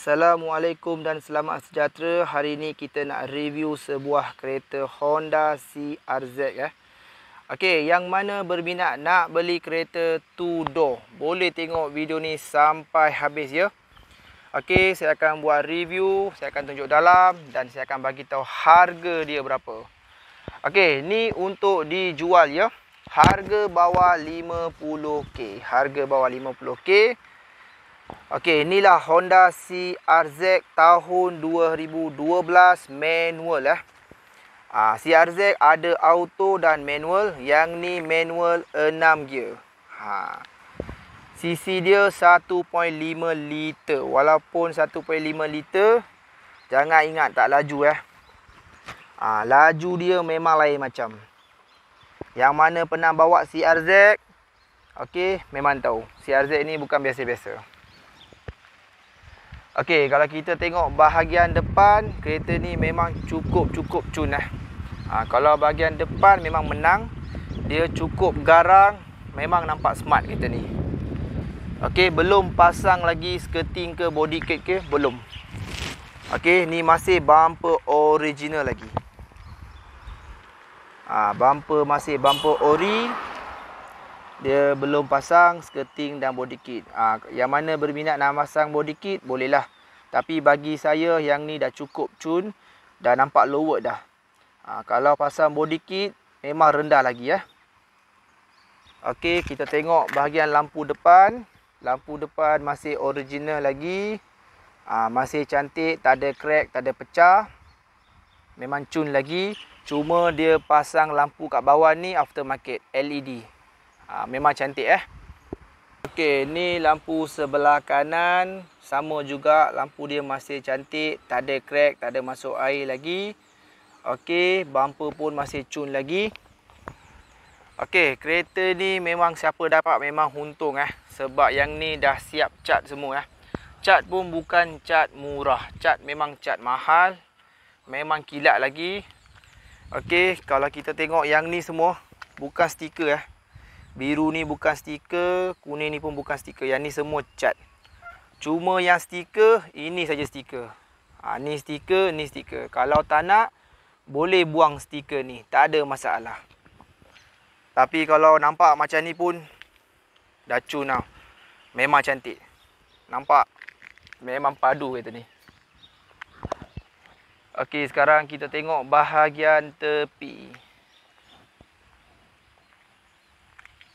Assalamualaikum dan selamat sejahtera. Hari ini kita nak review sebuah kereta Honda CRZ ya. Okey, yang mana berminat nak beli kereta 2 door, boleh tengok video ni sampai habis ya. Okey, saya akan buat review, saya akan tunjuk dalam dan saya akan bagi tahu harga dia berapa. Okey, ni untuk dijual ya. Harga bawah 50k. Harga bawah 50k Okey, inilah Honda CRZ tahun 2012 manual eh. Ah, CRZ ada auto dan manual. Yang ni manual 6 gear. Ha. CC dia 1.5 liter. Walaupun 1.5 liter, jangan ingat tak laju eh. ha, laju dia memang lain macam. Yang mana pernah bawa CRZ, okey, memang tahu. CRZ ni bukan biasa-biasa. Okey, kalau kita tengok bahagian depan kereta ni memang cukup-cukup cun eh. Ha, kalau bahagian depan memang menang, dia cukup garang, memang nampak smart kereta ni. Okey, belum pasang lagi skirting ke body kit ke? Belum. Okey, ni masih bumper original lagi. Ah, ha, bumper masih bumper ori dia belum pasang skirting dan body kit. Ha, yang mana berminat nak pasang body kit bolehlah. Tapi bagi saya yang ni dah cukup cun dah nampak lower dah. Ha, kalau pasang body kit memang rendah lagi ya. Okey, kita tengok bahagian lampu depan. Lampu depan masih original lagi. Ha, masih cantik, tak ada crack, tak ada pecah. Memang cun lagi. Cuma dia pasang lampu kat bawah ni aftermarket LED ha, Memang cantik eh Okey, ni lampu sebelah kanan Sama juga lampu dia masih cantik Tak ada crack, tak ada masuk air lagi Okey, bumper pun masih cun lagi Okey, kereta ni memang siapa dapat memang untung eh Sebab yang ni dah siap cat semua eh Cat pun bukan cat murah Cat memang cat mahal Memang kilat lagi Okey, kalau kita tengok yang ni semua Bukan stiker eh Biru ni bukan stiker, kuning ni pun bukan stiker. Yang ni semua cat. Cuma yang stiker, ini saja stiker. Ha, ni stiker, ni stiker. Kalau tak nak, boleh buang stiker ni. Tak ada masalah. Tapi kalau nampak macam ni pun, dah cun lah. Memang cantik. Nampak? Memang padu kereta ni. Okey, sekarang kita tengok bahagian tepi.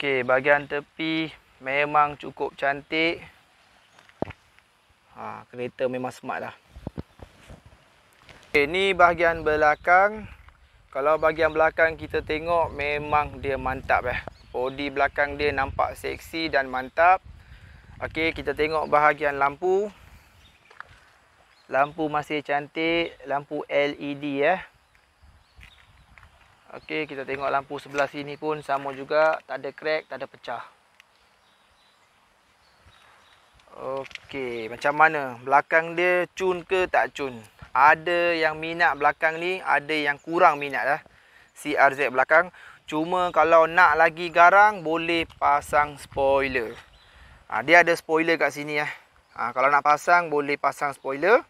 Okey, bahagian tepi memang cukup cantik. Ha, kereta memang smart lah. Okey, ni bahagian belakang. Kalau bahagian belakang kita tengok memang dia mantap eh. Bodi belakang dia nampak seksi dan mantap. Okey, kita tengok bahagian lampu. Lampu masih cantik, lampu LED eh. Ya. Okey, kita tengok lampu sebelah sini pun sama juga, tak ada crack, tak ada pecah. Okey, macam mana? Belakang dia cun ke tak cun? Ada yang minat belakang ni, ada yang kurang minat lah. CRZ belakang. Cuma kalau nak lagi garang, boleh pasang spoiler. Ha, dia ada spoiler kat sini lah. Ha, kalau nak pasang, boleh pasang spoiler.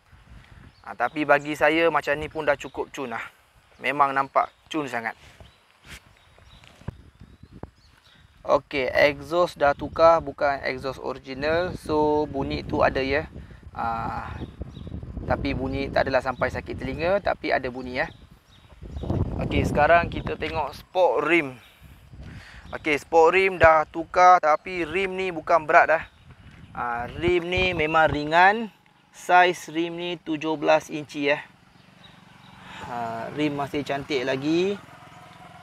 Ha, tapi bagi saya, macam ni pun dah cukup cun lah. Memang nampak cun sangat. Okey, exhaust dah tukar bukan exhaust original. So bunyi tu ada ya. Aa, ah, tapi bunyi tak adalah sampai sakit telinga tapi ada bunyi ya. Okey, sekarang kita tengok spoke rim. Okey, spoke rim dah tukar tapi rim ni bukan berat dah. Aa, ah, rim ni memang ringan. Size rim ni 17 inci ya ha, rim masih cantik lagi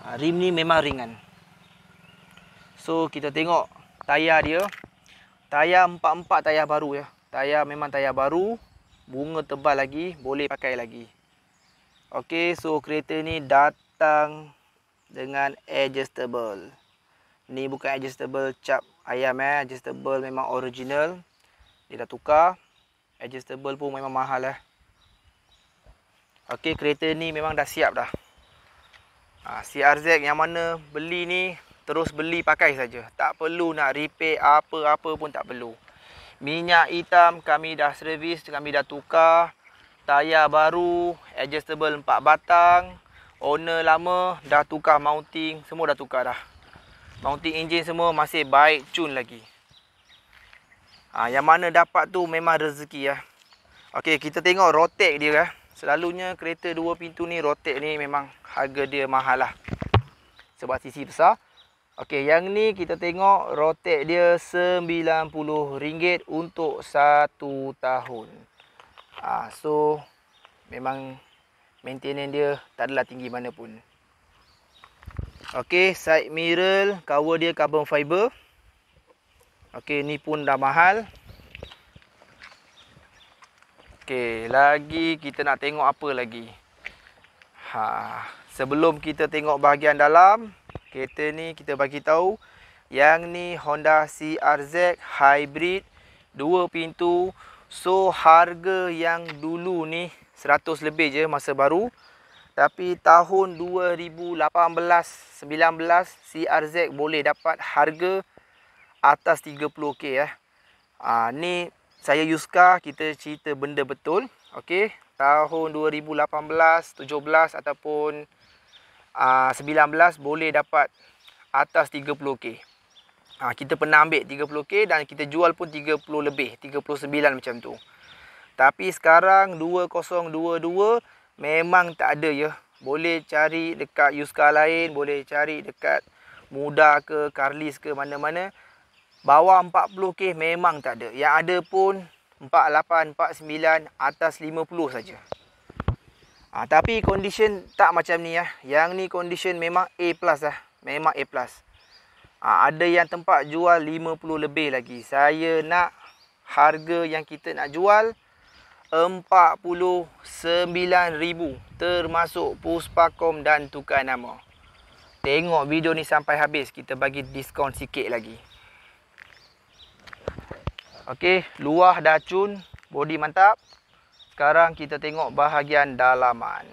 ha, rim ni memang ringan so kita tengok tayar dia tayar empat-empat tayar baru ya tayar memang tayar baru bunga tebal lagi boleh pakai lagi ok so kereta ni datang dengan adjustable ni bukan adjustable cap ayam eh adjustable memang original dia dah tukar adjustable pun memang mahal lah eh. Okey, kereta ni memang dah siap dah. Ah, ha, CRZ yang mana beli ni terus beli pakai saja. Tak perlu nak repair apa-apa pun tak perlu. Minyak hitam kami dah servis, kami dah tukar. Tayar baru, adjustable 4 batang. Owner lama dah tukar mounting, semua dah tukar dah. Mounting engine semua masih baik cun lagi. Ah, yang mana dapat tu memang rezeki ya. Okey, kita tengok rotate dia lah. Selalunya kereta dua pintu ni rotek ni memang harga dia mahal lah. Sebab sisi besar. Okey, yang ni kita tengok rotek dia RM90 untuk satu tahun. ha, so memang maintenance dia tak adalah tinggi mana pun. Okey, side mirror, cover dia carbon fiber. Okey, ni pun dah mahal. Okey, lagi kita nak tengok apa lagi? Ha, sebelum kita tengok bahagian dalam, kereta ni kita bagi tahu yang ni Honda CRZ hybrid 2 pintu. So harga yang dulu ni 100 lebih je masa baru. Tapi tahun 2018-19 CRZ boleh dapat harga atas 30k eh. Ah ha, ni saya Yuska, kita cerita benda betul. okay? tahun 2018, 17 ataupun uh, ah, 19 boleh dapat atas 30k. Ha, ah, kita pernah ambil 30k dan kita jual pun 30 lebih, 39 macam tu. Tapi sekarang 2022 memang tak ada ya. Boleh cari dekat Yuska lain, boleh cari dekat Muda ke, Carlis ke, mana-mana. Bawah 40k memang tak ada. Yang ada pun 48, 49, atas 50 saja. Ha, tapi condition tak macam ni lah. Yang ni condition memang A plus lah. Memang A plus. Ha, ada yang tempat jual 50 lebih lagi. Saya nak harga yang kita nak jual RM49,000 termasuk puspakom dan tukar nama. Tengok video ni sampai habis. Kita bagi diskon sikit lagi. Okey, luah dah cun, bodi mantap. Sekarang kita tengok bahagian dalaman.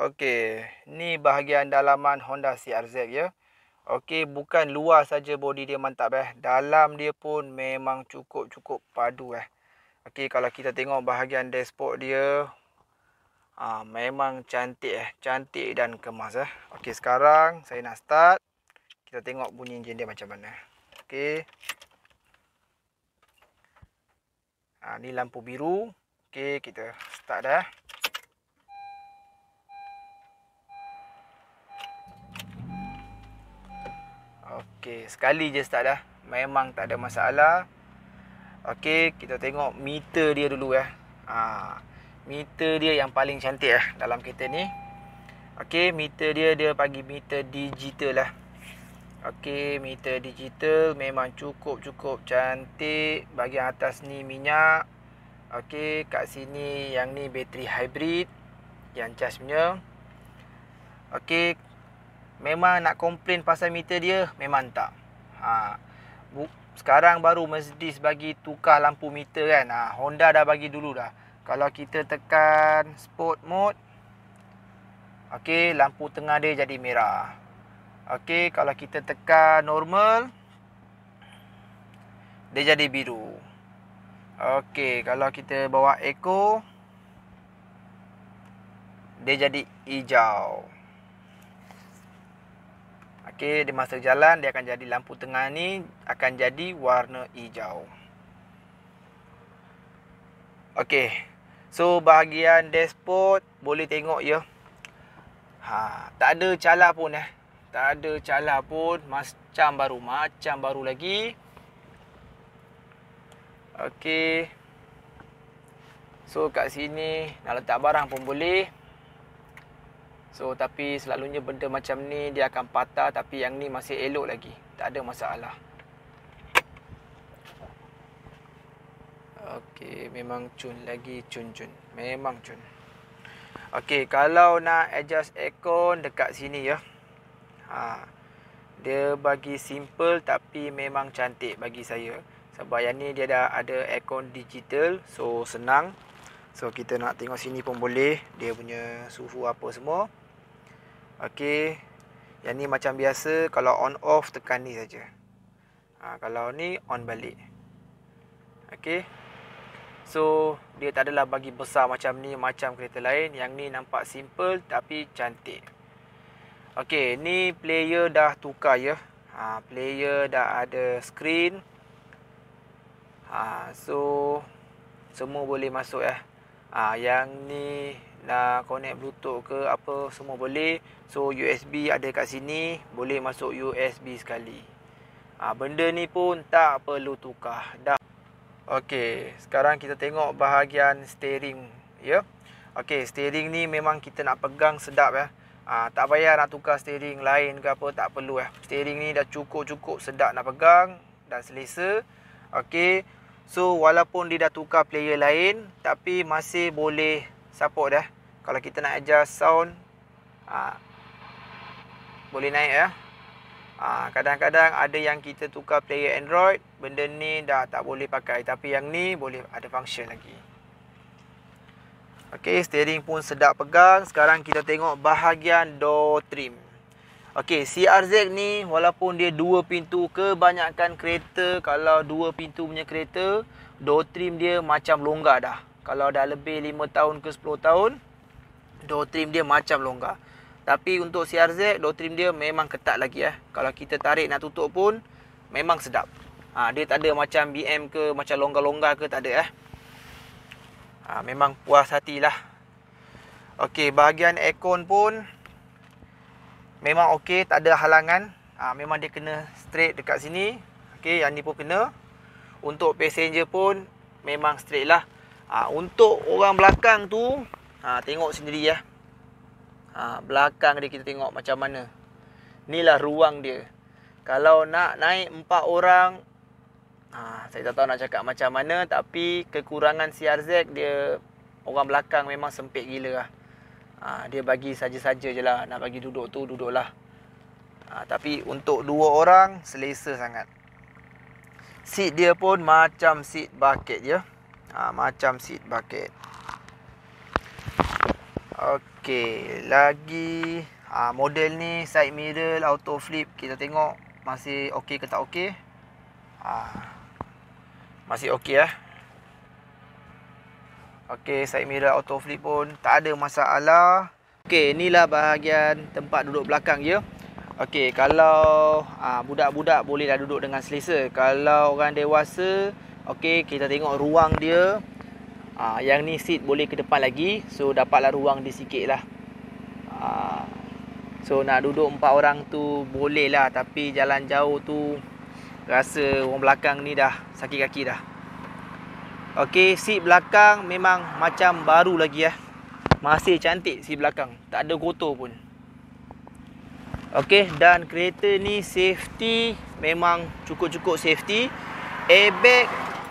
Okey, ni bahagian dalaman Honda CRZ ya. Okey, bukan luar saja bodi dia mantap eh. Dalam dia pun memang cukup-cukup padu eh. Okey, kalau kita tengok bahagian dashboard dia, Ah memang cantik eh, cantik dan kemas eh. Okey, sekarang saya nak start. Kita tengok bunyi enjin dia macam mana. Okey. Ah ni lampu biru. Okey, kita start dah. Okey, sekali je start dah. Memang tak ada masalah. Okey, kita tengok meter dia dulu eh. Ah meter dia yang paling cantik eh dalam kereta ni. Okey, meter dia dia bagi meter digital lah. Okey, meter digital memang cukup-cukup cantik. Bahagian atas ni minyak. Okey, kat sini yang ni bateri hybrid yang charge punya. Okey, memang nak komplain pasal meter dia memang tak. Ha. Sekarang baru Mercedes bagi tukar lampu meter kan. Ha, Honda dah bagi dulu dah. Kalau kita tekan sport mode Okey, lampu tengah dia jadi merah. Okey, kalau kita tekan normal dia jadi biru. Okey, kalau kita bawa eco dia jadi hijau. Okey, di masa jalan dia akan jadi lampu tengah ni akan jadi warna hijau. Okey. So bahagian dashboard boleh tengok ya. Ha, tak ada calar pun eh. Tak ada calar pun macam baru macam baru lagi. Okey. So kat sini nak letak barang pun boleh. So tapi selalunya benda macam ni dia akan patah tapi yang ni masih elok lagi. Tak ada masalah. Okey, memang cun lagi cun-cun. Memang cun. Okey, kalau nak adjust aircon dekat sini ya. Ha. Dia bagi simple tapi memang cantik bagi saya. Sebab yang ni dia dah ada aircon digital, so senang. So kita nak tengok sini pun boleh dia punya suhu apa semua. Okey. Yang ni macam biasa kalau on off tekan ni saja. Ha, kalau ni on balik. Okey. So dia tak adalah bagi besar macam ni macam kereta lain Yang ni nampak simple tapi cantik Okay ni player dah tukar ya ha, Player dah ada screen ha, So semua boleh masuk ya ha, Yang ni nak connect bluetooth ke apa semua boleh So USB ada kat sini boleh masuk USB sekali Ah ha, benda ni pun tak perlu tukar dah Okey, sekarang kita tengok bahagian steering ya. Okey, steering ni memang kita nak pegang sedap ya. Ha, tak payah nak tukar steering lain ke apa tak perlu ya. Steering ni dah cukup-cukup sedap nak pegang dan selesa. Okey. So walaupun dia dah tukar player lain tapi masih boleh support dah. Ya. Kalau kita nak adjust sound ha, boleh naik ya. Ah, kadang-kadang ha, ada yang kita tukar player Android, benda ni dah tak boleh pakai tapi yang ni boleh ada function lagi. Okey, steering pun sedap pegang. Sekarang kita tengok bahagian door trim. Okey, CRZ ni walaupun dia dua pintu kebanyakan kereta kalau dua pintu punya kereta, door trim dia macam longgar dah. Kalau dah lebih 5 tahun ke 10 tahun, door trim dia macam longgar. Tapi untuk CRZ, trim dia memang ketat lagi eh. Kalau kita tarik nak tutup pun memang sedap. Ha, dia tak ada macam BM ke macam longgar-longgar ke tak ada eh. Ha, memang puas hatilah. Okey, bahagian aircon pun memang okey, tak ada halangan. Ha, memang dia kena straight dekat sini. Okey, yang ni pun kena. Untuk passenger pun memang straight lah. Ha, untuk orang belakang tu ha, tengok sendiri lah. Ya ha, Belakang dia kita tengok macam mana Inilah ruang dia Kalau nak naik empat orang ha, Saya tak tahu nak cakap macam mana Tapi kekurangan CRZ dia Orang belakang memang sempit gila lah ha, Dia bagi saja-saja je lah Nak bagi duduk tu duduklah ha, Tapi untuk dua orang selesa sangat Seat dia pun macam seat bucket je ha, Macam seat bucket Okay Okey, lagi ha, model ni side mirror auto flip kita tengok masih okey ke tak okey. Ha, masih okey ah. Eh. Okey, side mirror auto flip pun tak ada masalah. Okey, inilah bahagian tempat duduk belakang dia. Okey, kalau ah, budak-budak bolehlah duduk dengan selesa. Kalau orang dewasa, okey kita tengok ruang dia ha, Yang ni seat boleh ke depan lagi So dapatlah ruang di sikit lah ha, So nak duduk empat orang tu boleh lah Tapi jalan jauh tu Rasa orang belakang ni dah sakit kaki dah Okay seat belakang memang macam baru lagi lah Masih cantik seat belakang Tak ada kotor pun Okay dan kereta ni safety Memang cukup-cukup safety Airbag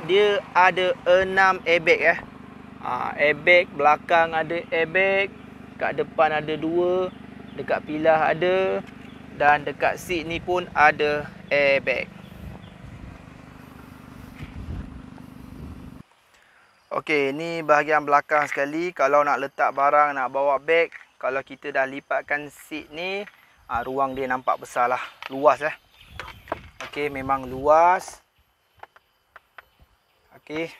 dia ada 6 airbag eh ha, airbag belakang ada airbag kat depan ada dua dekat pilah ada dan dekat seat ni pun ada airbag ok ni bahagian belakang sekali kalau nak letak barang nak bawa bag kalau kita dah lipatkan seat ni ha, ruang dia nampak besar lah luas lah eh. ok memang luas Okay.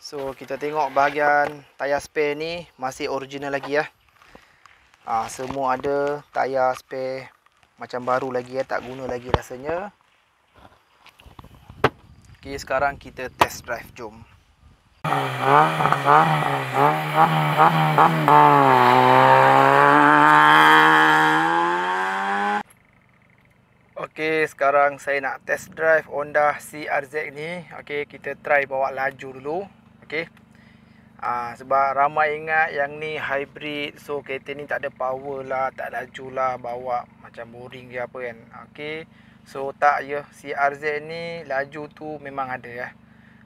So kita tengok bahagian tayar spare ni masih original lagi ya. Ha, semua ada tayar spare macam baru lagi ya, tak guna lagi rasanya. Okay sekarang kita test drive jom. Okey, sekarang saya nak test drive Honda CRZ ni. Okey, kita try bawa laju dulu okey. Ah sebab ramai ingat yang ni hybrid, so kereta ni tak ada power lah, tak laju lah bawa macam boring dia apa kan. Okey. So tak ya CRZ ni laju tu memang ada ya,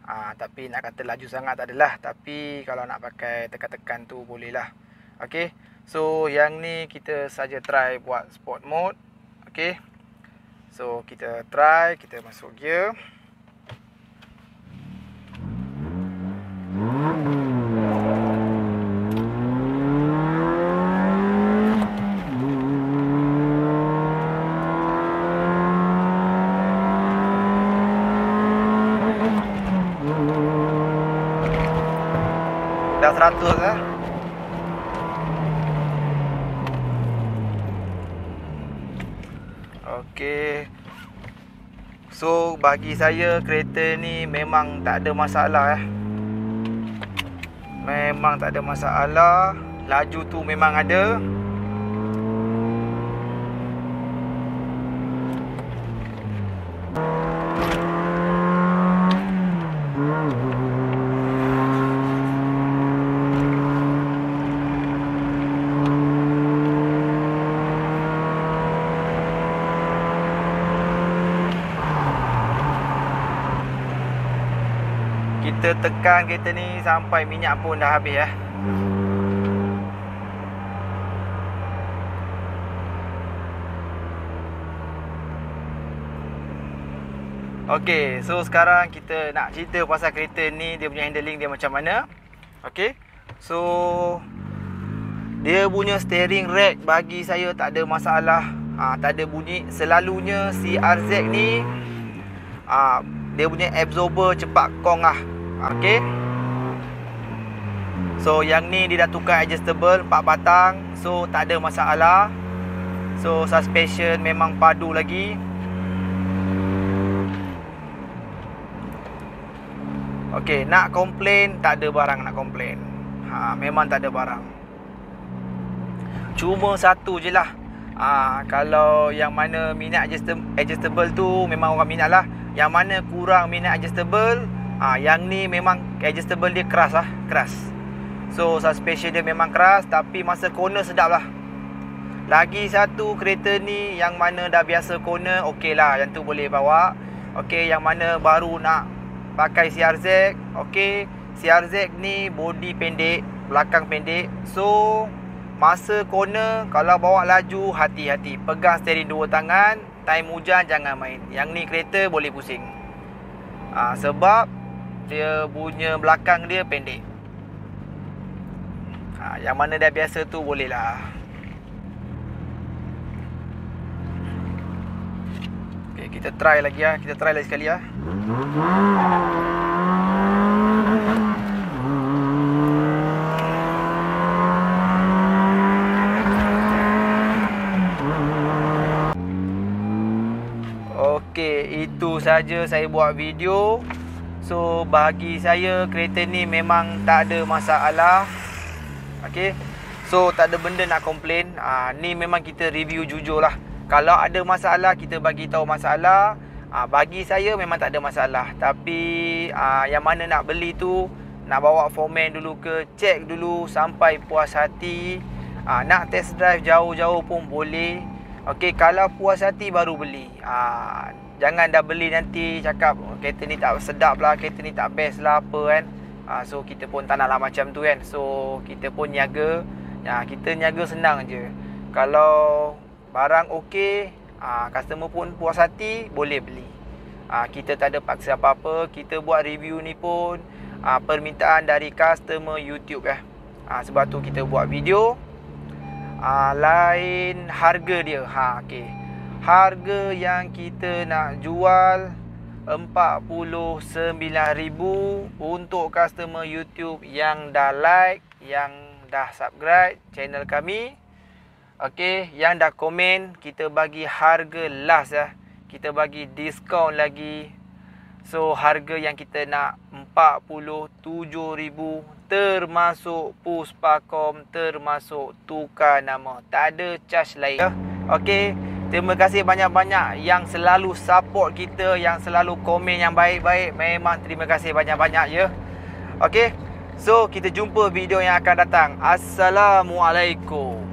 Ah tapi nak kata laju sangat tak adalah, tapi kalau nak pakai tekan-tekan tu boleh lah. Okey. So yang ni kita saja try buat sport mode. Okey. So kita try, kita masuk gear. 100 ya. Eh? Okey. So bagi saya kereta ni memang tak ada masalah ya. Eh. Memang tak ada masalah Laju tu memang ada kita tekan kereta ni sampai minyak pun dah habis eh. Ok so sekarang kita nak cerita pasal kereta ni Dia punya handling dia macam mana Ok So Dia punya steering rack bagi saya tak ada masalah ha, Tak ada bunyi Selalunya CRZ ni ha, Dia punya absorber cepat kong lah Okay, So yang ni dia dah tukar adjustable empat batang. So tak ada masalah. So suspension memang padu lagi. Okay, nak komplain tak ada barang nak komplain. Ha, memang tak ada barang. Cuma satu je lah ha, Kalau yang mana minat adjustable tu Memang orang minat lah Yang mana kurang minat adjustable Ah, yang ni memang adjustable dia keras lah Keras So suspension dia memang keras Tapi masa corner sedap lah Lagi satu kereta ni Yang mana dah biasa corner Okey lah yang tu boleh bawa Okey yang mana baru nak Pakai CRZ Okey CRZ ni body pendek Belakang pendek So Masa corner Kalau bawa laju Hati-hati Pegang steering dua tangan Time hujan jangan main Yang ni kereta boleh pusing ah, Sebab dia punya belakang dia pendek ha, Yang mana dah biasa tu boleh lah okay, Kita try lagi lah Kita try lagi sekali lah Okey, itu saja saya buat video. So bagi saya kereta ni memang tak ada masalah Okay So tak ada benda nak komplain ha, Ni memang kita review jujur lah Kalau ada masalah kita bagi tahu masalah ha, Bagi saya memang tak ada masalah Tapi ha, yang mana nak beli tu Nak bawa foreman dulu ke Check dulu sampai puas hati ha, Nak test drive jauh-jauh pun boleh Okay kalau puas hati baru beli Haa Jangan dah beli nanti cakap oh, kereta ni tak sedap lah, kereta ni tak best lah apa kan. Ha, so kita pun tak nak lah macam tu kan. So kita pun niaga. Ya, ha, kita niaga senang je. Kalau barang okey, ha, customer pun puas hati, boleh beli. Ha, kita tak ada paksa apa-apa. Kita buat review ni pun ha, permintaan dari customer YouTube eh. Ha, sebab tu kita buat video. Ha, lain harga dia. Ha, okay harga yang kita nak jual RM49,000 untuk customer YouTube yang dah like, yang dah subscribe channel kami. okay, yang dah komen, kita bagi harga last ya, Kita bagi diskaun lagi. So, harga yang kita nak RM47,000 termasuk puspacom, termasuk tukar nama. Tak ada charge lain. okay. Terima kasih banyak-banyak yang selalu support kita Yang selalu komen yang baik-baik Memang terima kasih banyak-banyak ya Okay So kita jumpa video yang akan datang Assalamualaikum